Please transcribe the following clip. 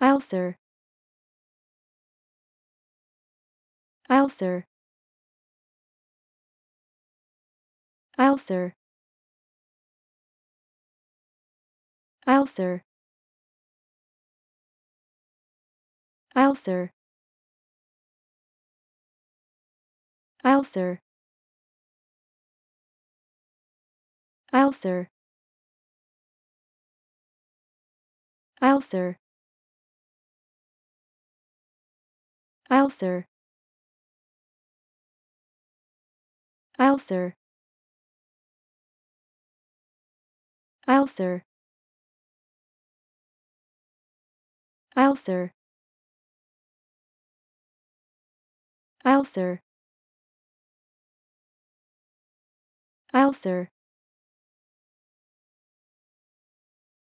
I'll sir. I'll sir. I'll sir. I'll sir. I'll sir.